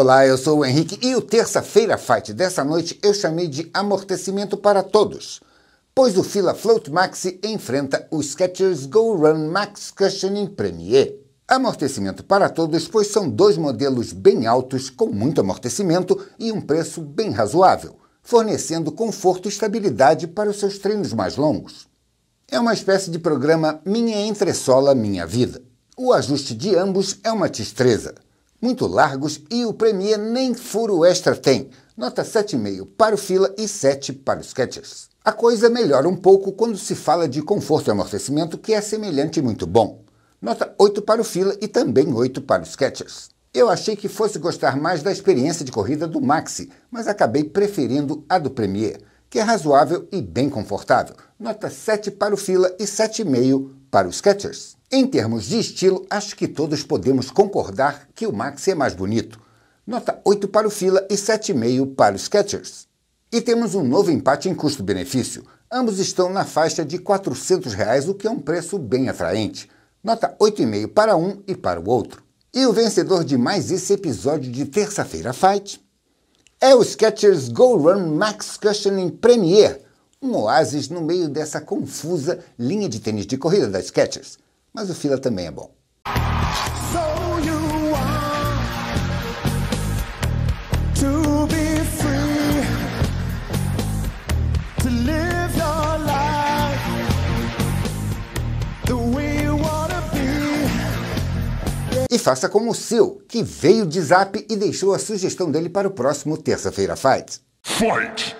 Olá, eu sou o Henrique e o Terça-feira Fight dessa noite eu chamei de amortecimento para todos, pois o Fila Float Maxi enfrenta o Skechers Go Run Max Cushioning Premier. Amortecimento para todos, pois são dois modelos bem altos, com muito amortecimento e um preço bem razoável, fornecendo conforto e estabilidade para os seus treinos mais longos. É uma espécie de programa Minha Entressola Minha Vida. O ajuste de ambos é uma destreza muito largos e o Premier nem furo extra tem. Nota 7,5 para o Fila e 7 para os Catchers. A coisa melhora um pouco quando se fala de conforto e amortecimento, que é semelhante e muito bom. Nota 8 para o Fila e também 8 para os Catchers. Eu achei que fosse gostar mais da experiência de corrida do Maxi, mas acabei preferindo a do Premier, que é razoável e bem confortável. Nota 7 para o Fila e 7,5 para os Catchers. Em termos de estilo, acho que todos podemos concordar que o Max é mais bonito. Nota 8 para o Fila e 7,5 para o Skechers. E temos um novo empate em custo-benefício. Ambos estão na faixa de R$ 400, reais, o que é um preço bem atraente. Nota 8,5 para um e para o outro. E o vencedor de mais esse episódio de Terça-feira Fight é o Skechers Go Run Max Cushion em Premier, um oásis no meio dessa confusa linha de tênis de corrida da Skechers mas o fila também é bom. E faça como o seu, que veio de zap e deixou a sugestão dele para o próximo Terça-feira Fight. Fight!